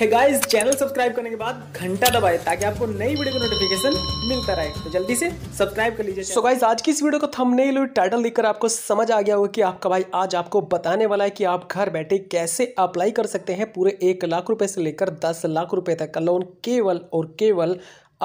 है guys channel subscribe करने के बाद घंटा दबाए ताकि आपको नई वीडियो का नोटिफिकेशन मिलता रहे तो जल्दी से सब्सक्राइब कर लीजिए सो गाइज गाइस आज की इस वीडियो को थंबनेल और टाइटल देखकर आपको समझ आ गया होगा कि आपका भाई आज आपको बताने वाला है कि आप घर बैठे कैसे अप्लाई कर सकते हैं पूरे एक लाख रुपए से लेकर दस लाख रुपए तक का लोन केवल और केवल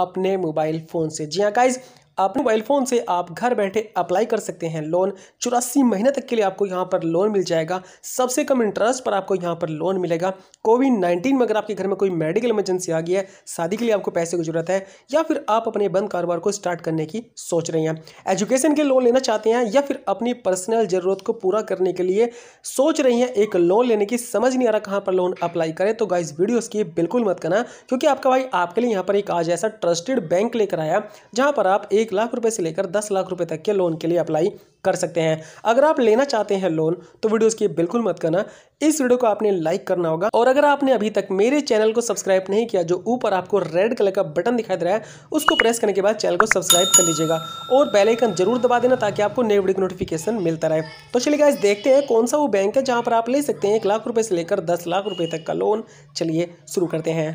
अपने मोबाइल फ़ोन से जी हाँ गाइज़ अपने मोबाइल फ़ोन से आप घर बैठे अप्लाई कर सकते हैं लोन चौरासी महीने तक के लिए आपको यहाँ पर लोन मिल जाएगा सबसे कम इंटरेस्ट पर आपको यहाँ पर लोन मिलेगा कोविड नाइन्टीन में अगर आपके घर में कोई मेडिकल इमरजेंसी आ गई है शादी के लिए आपको पैसे की जरूरत है या फिर आप अपने बंद कारोबार को स्टार्ट करने की सोच रहे हैं एजुकेशन के लोन लेना चाहते हैं या फिर अपनी पर्सनल ज़रूरत को पूरा करने के लिए सोच रही हैं एक लोन लेने की समझ नहीं आ रहा कहाँ पर लोन अप्लाई करें तो गाइज वीडियो इसकी बिल्कुल मत करना क्योंकि आपका भाई आपके लिए यहाँ पर एक आज ऐसा ट्रस्टेड बैंक लेकर आया जहाँ पर आप एक एक लाख रुपए से लेकर दस लाख रुपए तक के लोन के लिए अप्लाई कर सकते हैं अगर आप लेना चाहते हैं लोन तो वीडियो इसकी बिल्कुल मत करना इस वीडियो को आपने लाइक करना होगा और अगर आपने अभी तक मेरे चैनल को सब्सक्राइब नहीं किया जो ऊपर आपको रेड कलर का बटन दिखाई दे रहा है उसको प्रेस करने के बाद चैनल को सब्सक्राइब कर लीजिएगा और बेल आइकन जरूर दबा देना ताकि आपको नई वीडियो की नोटिफिकेशन मिलता रहे तो चलिए गाइस देखते हैं कौन सा वो बैंक है जहाँ पर आप ले सकते हैं एक लाख रुपये से लेकर दस लाख रुपये तक का लोन चलिए शुरू करते हैं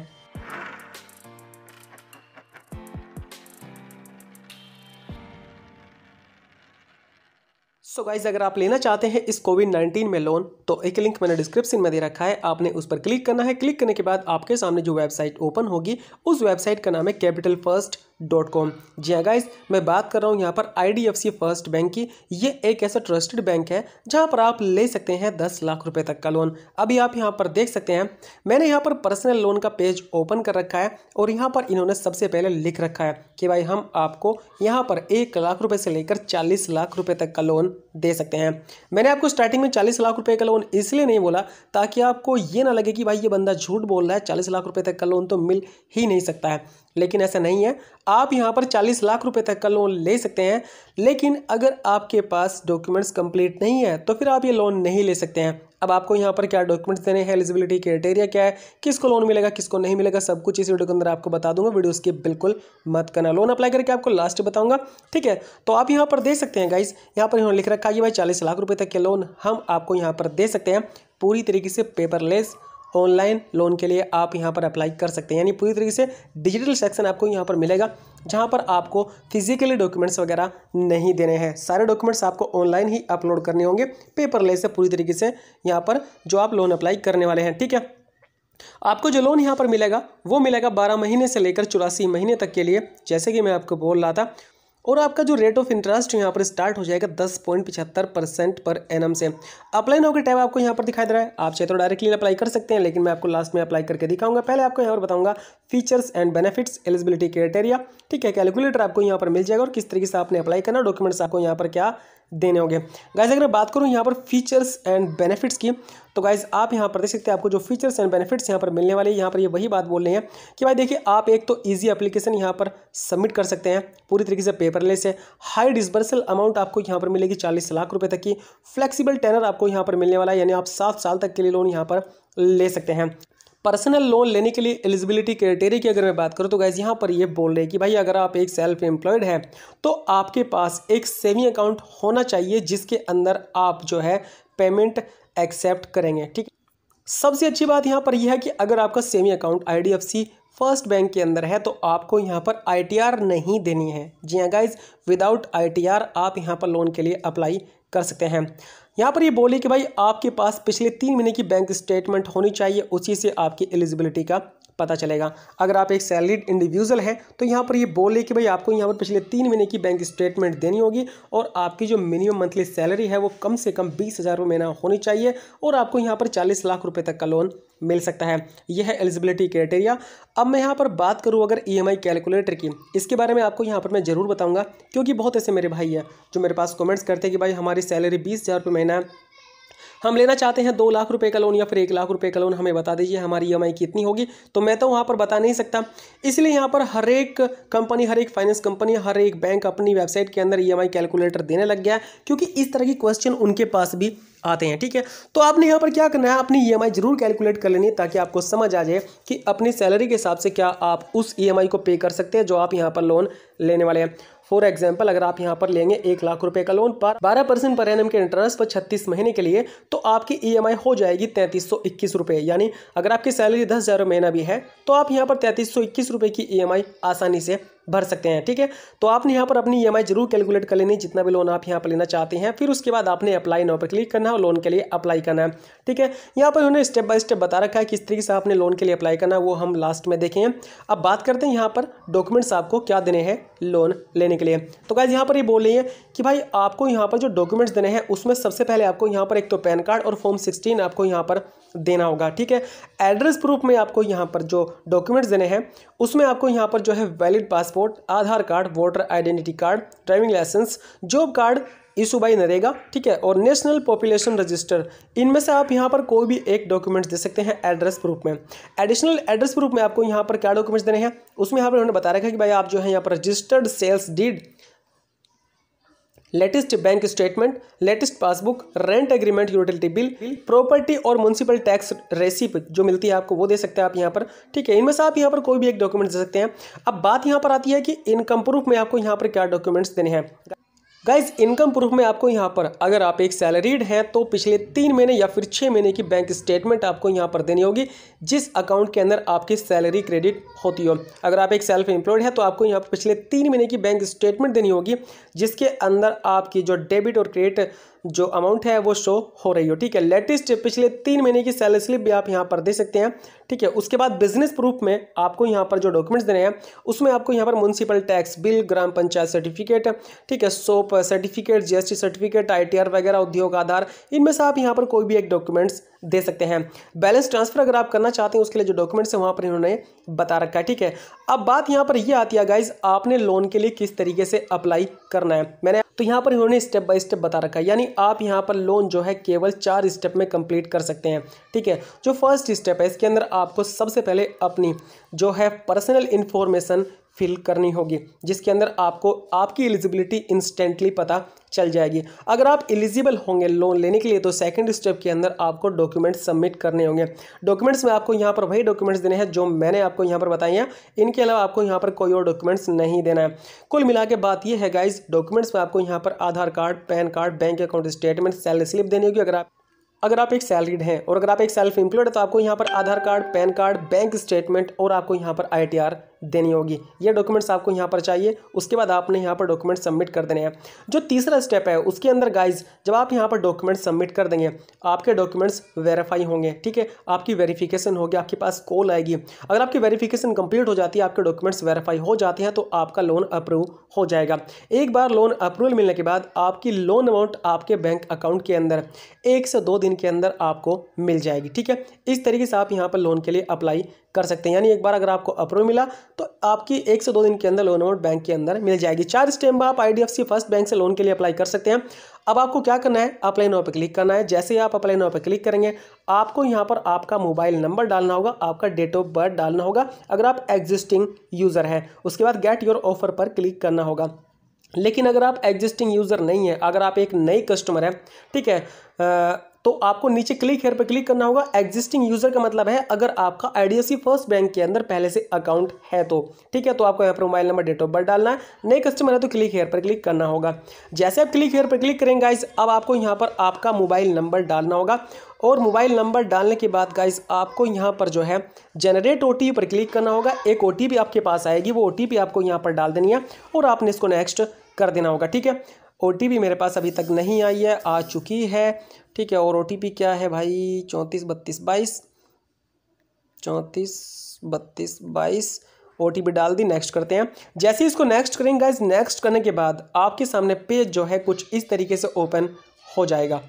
सो गाइज अगर आप लेना चाहते हैं इस कोविड 19 में लोन तो एक लिंक मैंने डिस्क्रिप्शन में दे रखा है आपने उस पर क्लिक करना है क्लिक करने के बाद आपके सामने जो वेबसाइट ओपन होगी उस वेबसाइट का नाम है कैपिटल फर्स्ट डॉट कॉम जी हाँ गाइज मैं बात कर रहा हूँ यहाँ पर I D F C first bank की ये एक ऐसा ट्रस्टेड बैंक है जहाँ पर आप ले सकते हैं दस लाख रुपये तक का लोन अभी आप यहाँ पर देख सकते हैं मैंने यहाँ पर पर्सनल लोन का पेज ओपन कर रखा है और यहाँ पर इन्होंने सबसे पहले लिख रखा है कि भाई हम आपको यहाँ पर एक लाख रुपये से लेकर चालीस लाख रुपये तक का लोन दे सकते हैं मैंने आपको स्टार्टिंग में चालीस लाख रुपये का लोन इसलिए नहीं बोला ताकि आपको ये ना लगे कि भाई ये बंदा झूठ बोल रहा है चालीस लाख रुपये तक का लोन तो मिल ही नहीं सकता है लेकिन ऐसा नहीं है आप यहाँ पर चालीस लाख रुपए तक का लोन ले सकते हैं लेकिन अगर आपके पास डॉक्यूमेंट्स कंप्लीट नहीं है तो फिर आप ये लोन नहीं ले सकते हैं अब आपको यहाँ पर क्या डॉक्यूमेंट्स देने हैं एलिजिबिलिटी क्राइटेरिया क्या है किसको लोन मिलेगा किसको नहीं मिलेगा सब कुछ इस वीडियो के अंदर आपको बता दूंगा वीडियो उसकी बिल्कुल मत करना लोन अप्लाई करके आपको लास्ट बताऊंगा ठीक है तो आप यहाँ पर दे सकते हैं गाइस यहाँ पर लिख रखा है कि भाई चालीस लाख रुपये तक के लोन हम आपको यहाँ पर दे सकते हैं पूरी तरीके से पेपरलेस ऑनलाइन लोन के लिए आप यहाँ पर अप्लाई कर सकते हैं यानी पूरी तरीके से डिजिटल सेक्शन आपको यहाँ पर मिलेगा जहाँ पर आपको फिजिकली डॉक्यूमेंट्स वगैरह नहीं देने हैं सारे डॉक्यूमेंट्स आपको ऑनलाइन ही अपलोड करने होंगे पेपरलेस से पूरी तरीके से यहाँ पर जो आप लोन अप्लाई करने वाले हैं ठीक है आपको जो लोन यहाँ पर मिलेगा वो मिलेगा बारह महीने से लेकर चौरासी महीने तक के लिए जैसे कि मैं आपको बोल रहा था और आपका जो रेट ऑफ इंटरेस्ट यहाँ पर स्टार्ट हो जाएगा दस पॉइंट पिछहत्तर परसेंट पर एन से अप्लाई नौकरी टाइम आपको यहाँ पर दिखाई दे रहा है आप चाहे तो डायरेक्टली अप्लाई कर सकते हैं लेकिन मैं आपको लास्ट में अप्लाई करके दिखाऊंगा पहले आपको यहाँ पर बताऊंगा features and benefits eligibility criteria ठीक है कैलकुलेटर आपको यहाँ पर मिल जाएगा और किस तरीके से आपने अप्लाई करना डॉक्यूमेंट्स आपको यहाँ पर क्या देने होंगे गाइज अगर बात करूँ यहाँ पर फीचर्स एंड बेनिफिट्स की तो गाइज आप यहाँ पर देख सकते हैं आपको जो फीचर्स एंड बेनिफिट्स यहाँ पर मिलने वाले हैं यहाँ पर ये यह वही बात बोल रहे हैं कि भाई देखिए आप एक तो ईजी एप्लीकेशन यहाँ पर सबमिट कर सकते हैं पूरी तरीके से पेपरलेस है हाई डिस्बर्सल अमाउंट आपको यहाँ पर मिलेगी चालीस लाख रुपये तक की फ्लेक्सीबल टेनर आपको यहाँ पर मिलने वाला है यानी आप सात साल तक के लिए लोन यहाँ पर ले सकते हैं पर्सनल लोन लेने के लिए एलिजिबिलिटी क्राइटेरिया की अगर मैं बात करूँ तो गैस यहाँ पर ये बोल रहे हैं कि भाई अगर आप एक सेल्फ एम्प्लॉयड हैं तो आपके पास एक सेविंग अकाउंट होना चाहिए जिसके अंदर आप जो है पेमेंट एक्सेप्ट करेंगे ठीक सबसे अच्छी बात यहाँ पर यह है कि अगर आपका saving account I first bank के अंदर है तो आपको यहाँ पर आई नहीं देनी है जी हाँ गाइज विदाउट आई आप यहाँ पर लोन के लिए अप्लाई कर सकते हैं यहाँ पर ये बोले कि भाई आपके पास पिछले तीन महीने की बैंक स्टेटमेंट होनी चाहिए उसी से आपकी एलिजिबिलिटी का पता चलेगा अगर आप एक सैलरीड इंडिविजुअल हैं तो यहाँ पर ये यह बोले कि भाई आपको यहाँ पर पिछले तीन महीने की बैंक स्टेटमेंट देनी होगी और आपकी जो मिनिमम मंथली सैलरी है वो कम से कम बीस हज़ार रुपये महीना होनी चाहिए और आपको यहाँ पर चालीस लाख रुपये तक का लोन मिल सकता है यह है एलिजिबिलिटी क्राइटेरिया अब मैं यहाँ पर बात करूँ अगर ई e कैलकुलेटर की इसके बारे में आपको यहाँ पर मैं ज़रूर बताऊँगा क्योंकि बहुत ऐसे मेरे भाई हैं जो मेरे पास कमेंट्स करते हैं कि भाई हमारी सैलरी बीस हज़ार रुपये महीना है हम लेना चाहते हैं दो लाख रुपये का लोन या फिर एक लाख रुपये का लोन हमें बता दीजिए हमारी ई e कितनी होगी तो मैं तो वहाँ पर बता नहीं सकता इसलिए यहाँ पर हर एक कंपनी हर एक फाइनेंस कंपनी हर एक बैंक अपनी वेबसाइट के अंदर ई e कैलकुलेटर देने लग गया क्योंकि इस तरह की क्वेश्चन उनके पास भी आते हैं ठीक है तो आपने यहाँ पर क्या करना है अपनी ई e जरूर कैलकुलेट कर लेनी है ताकि आपको समझ आ जाए कि अपनी सैलरी के हिसाब से क्या आप उस ई को पे कर सकते हैं जो आप यहाँ पर लोन लेने वाले हैं फॉर एग्जाम्पल अगर आप यहाँ पर लेंगे एक लाख रुपए का लोन पर बारह परसेंट पर एन के इंटरेस्ट पर छत्तीस महीने के लिए तो आपकी ईएमआई e हो जाएगी तैंतीस सौ इक्कीस रुपए यानी अगर आपकी सैलरी दस हज़ार महीना भी है तो आप यहाँ पर तैंतीस सौ इक्कीस रुपए की ईएमआई e आसानी से भर सकते हैं ठीक है तो आपने यहाँ पर अपनी ई जरूर कैलकुलेट कर लेनी जितना भी लोन आप यहाँ पर लेना चाहते हैं फिर उसके बाद आपने अप्लाई नाउ पर क्लिक करना है और लोन के लिए अप्लाई करना है ठीक है यहाँ पर उन्होंने स्टेप बाय स्टेप बता रखा है किस तरीके से आपने लोन के लिए अप्लाई करना है वो हम लास्ट में देखें अब बात करते हैं यहाँ पर डॉक्यूमेंट्स आपको क्या देने हैं लोन लेने के लिए तो गाइज यहाँ पर ये बोल रही है कि भाई आपको यहाँ पर जो डॉक्यूमेंट्स देने हैं उसमें सबसे पहले आपको यहाँ पर एक तो पैन कार्ड और फॉर्म सिक्सटीन आपको यहाँ पर देना होगा ठीक है एड्रेस प्रूफ में आपको यहाँ पर जो डॉक्यूमेंट्स देने हैं उसमें आपको यहाँ पर जो है valid passport passport Aadhaar card voter identity card driving licence job card issue by NREGA ठीक है और नेशनल पॉपुलेशन रजिस्टर इनमें से आप यहाँ पर कोई भी एक डॉक्यूमेंट्स दे सकते हैं एड्रेस प्रूफ में एडिशनल एड्रेस प्रूफ में आपको यहाँ पर क्या डॉक्यूमेंट्स देने हैं उसमें यहाँ पर उन्होंने बता रखा है कि भाई आप जो है यहाँ पर registered sales deed latest bank statement latest passbook rent agreement utility bill property और म्यूनसिपल टैक्स रेसिप जो मिलती है आपको वो दे सकते हैं आप यहाँ पर ठीक है इनमें से आप यहाँ पर कोई भी एक डॉक्यूमेंट दे सकते हैं अब बात यहाँ पर आती है कि इनकम प्रूफ में आपको यहाँ पर क्या डॉक्यूमेंट्स देने हैं गाइज इनकम प्रूफ में आपको यहाँ पर अगर आप एक सैलरीड हैं तो पिछले तीन महीने या फिर छः महीने की बैंक स्टेटमेंट आपको यहाँ पर देनी होगी जिस अकाउंट के अंदर आपकी सैलरी क्रेडिट होती हो अगर आप एक सेल्फ एम्प्लॉयड है तो आपको यहाँ पर पिछले तीन महीने की बैंक स्टेटमेंट देनी होगी जिसके अंदर आपकी जो डेबिट और क्रेडिट जो अमाउंट है वो शो हो रही हो ठीक है लेटेस्ट पिछले तीन महीने की सैलरी स्लिप भी आप यहाँ पर दे सकते हैं ठीक है उसके बाद बिजनेस प्रूफ में आपको यहाँ पर जो डॉक्यूमेंट्स देने हैं उसमें आपको यहाँ पर म्यूनसिपल टैक्स बिल ग्राम पंचायत सर्टिफिकेट ठीक है shop certificate GST certificate ITR वगैरह उद्योग आधार इनमें से आप यहाँ पर कोई भी एक डॉक्यूमेंट्स दे सकते हैं बैलेंस ट्रांसफर अगर आप करना चाहते हैं उसके लिए जो डॉक्यूमेंट्स हैं वहाँ पर इन्होंने बता रखा है ठीक है अब बात यहाँ पर यह आती है गाइज आपने लोन के लिए किस तरीके से अप्लाई करना है मैंने तो यहाँ पर इन्होंने स्टेप बाय स्टेप बता रखा है यानी आप यहाँ पर लोन जो है केवल चार स्टेप में कंप्लीट कर सकते हैं ठीक है जो फर्स्ट स्टेप है इसके अंदर आपको सबसे पहले अपनी जो है पर्सनल इन्फॉर्मेशन फिल करनी होगी जिसके अंदर आपको आपकी एलिजिबिलिटी इंस्टेंटली पता चल जाएगी अगर आप एलिजिबल होंगे लोन लेने के लिए तो सेकंड स्टेप के अंदर आपको डॉक्यूमेंट्स सबमिट करने होंगे डॉक्यूमेंट्स में आपको यहाँ पर वही डॉक्यूमेंट्स देने हैं जो मैंने आपको यहाँ पर बताए हैं इनके अलावा आपको यहाँ पर कोई और डॉक्यूमेंट्स नहीं देना है कुल मिला के बात यह है गाइज डॉक्यूमेंट्स में आपको यहाँ पर Aadhaar card PAN card bank account statement salary slip देनी होगी अगर आप अगर आप एक सैलरीड हैं और अगर आप एक सेल्फ एम्प्लॉयड है तो आपको यहाँ पर Aadhaar card PAN card bank statement और आपको यहाँ पर आई देनी होगी ये डॉक्यूमेंट्स आपको यहाँ पर चाहिए उसके बाद आपने यहाँ पर डॉक्यूमेंट सबमिट कर देने हैं जो तीसरा स्टेप है उसके अंदर गाइज जब आप यहाँ पर डॉक्यूमेंट सबमिट कर देंगे आपके डॉक्यूमेंट्स वेरीफाई होंगे ठीक है आपकी वेरीफिकेशन होगी आपके पास कॉल आएगी अगर आपकी वेरीफिकेशन कंप्लीट हो जाती है आपके डॉक्यूमेंट्स वेरीफाई हो जाते हैं तो आपका लोन अप्रूव हो जाएगा एक बार लोन अप्रूवल मिलने के बाद आपकी लोन अमाउंट आपके बैंक अकाउंट के अंदर एक से दो दिन के अंदर आपको मिल जाएगी ठीक है इस तरीके से आप यहाँ पर लोन के लिए अप्लाई कर सकते हैं यानी एक बार अगर आपको अप्रूव मिला तो आपकी एक से दो दिन के अंदर लोन अमाउंट बैंक के अंदर मिल जाएगी चार स्टेप में आप आई फर्स्ट बैंक से लोन के लिए अप्लाई कर सकते हैं अब आपको क्या करना है अप्लाई नाव पर क्लिक करना है जैसे ही आप अप्लाई नाव पर क्लिक करेंगे आपको यहाँ पर आपका मोबाइल नंबर डालना होगा आपका डेट ऑफ बर्थ डालना होगा अगर आप एग्जिस्टिंग यूज़र हैं उसके बाद गेट योर ऑफर पर क्लिक करना होगा लेकिन अगर आप एग्जिस्टिंग यूज़र नहीं है अगर आप एक नई कस्टमर हैं ठीक है आ, तो आपको नीचे क्लिक हेयर पर क्लिक करना होगा एग्जिस्टिंग यूजर का मतलब है अगर आपका आईडीएफसी फर्स्ट बैंक के अंदर पहले से अकाउंट है तो ठीक है तो आपको यहाँ पर mobile number date of birth डालना है नए कस्टमर है तो क्लिक हेयर पर क्लिक करना होगा जैसे आप क्लिक हेयर पर क्लिक करेंगे गाइज अब आपको यहाँ पर आपका मोबाइल नंबर डालना होगा और मोबाइल नंबर डालने के बाद गाइज आपको यहाँ पर जो है जनरेट ओ पर क्लिक करना होगा एक ओ आपके पास आएगी वो ओ आपको यहाँ पर डाल देनी है और आपने इसको नेक्स्ट कर देना होगा ठीक है ओ मेरे पास अभी तक नहीं आई है आ चुकी है ठीक है और ओ क्या है भाई चौंतीस बत्तीस बाईस चौंतीस बत्तीस बाईस ओ डाल दी नेक्स्ट करते हैं जैसे ही इसको नेक्स्ट करेंगे गाइज नेक्स्ट करने के बाद आपके सामने पेज जो है कुछ इस तरीके से ओपन हो जाएगा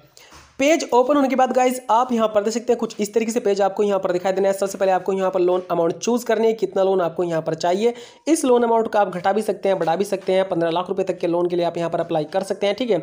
पेज ओपन होने के बाद गाइज आप यहाँ पर देख सकते हैं कुछ इस तरीके से पेज आपको यहाँ पर दिखाई देना है सबसे पहले आपको यहाँ पर लोन अमाउंट चूज करनी है कितना लोन आपको यहाँ पर चाहिए इस लोन अमाउंट को आप घटा भी सकते हैं बढ़ा भी सकते हैं पंद्रह लाख रुपए तक के लोन के लिए आप यहाँ पर अप्लाई कर सकते हैं ठीक है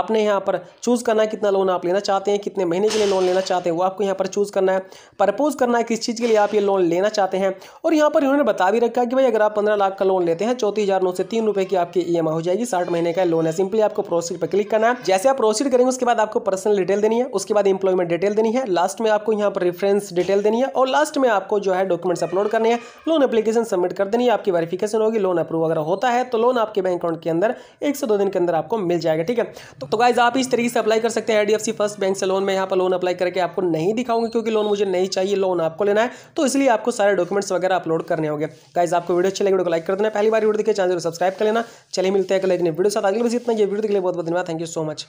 आपने यहाँ पर चूज करना है कितना लोन आप लेना चाहते हैं कितने महीने के लिए लोन लेना चाहते हैं वो आपको यहाँ पर चूज करना है प्रपोज करना है किस चीज़ के लिए आप ये लोन लेना चाहते हैं और यहाँ पर इन्होंने बता भी रखा है कि भाई अगर आप पंद्रह लाख का लोन लेते हैं चौथी हज़ार नौ से तीन रुपये की आपकी ई e हो जाएगी साठ महीने का लोन है सिंपली आपको प्रोसीड पर क्लिक करना है जैसे आप प्रोसीड करेंगे उसके बाद आपको पर्सनल डिटेल डिटेल देनी है उसके बाद इंप्लॉयमेंट डिटेल देनी है लास्ट में आपको यहाँ पर रेफरेंस डिटेल देनी है और लास्ट में आपको जो है डॉक्यूमेंट्स अपलोड करने हैं लोन एप्लीकेशन सबमिट कर देनी है आपकी वेरिफिकेशन होगी लोन अप्रूव अगर होता है तो लोन आपके बैंक अकाउंट के अंदर एक से दो दिन के अंदर आपको मिल जाएगा ठीक है तो, तो गाइज आप इस तरीके से अप्लाई कर सकते हैं आई फर्स्ट बैंक से लोन में यहाँ पर लोन अप्लाई करके आपको नहीं दिखाऊंगी क्योंकि लोन मुझे नहीं चाहिए लोन आपको लेना है तो इसलिए आपको सारे डॉक्यूमेंट्स वगैरह अपलोड करने होंगे गाइज आपको वीडियो अच्छी लगे वीडियो को लाइक कर देना पहली बार वीडियो देखिए चैनल को सब्सक्राइब कर लेना चले मिलते हैं कल एक वीडियो साथ आगे बस इतना ये वीडियो के लिए बहुत बहुत धन्यवाद थैंक यू सो मच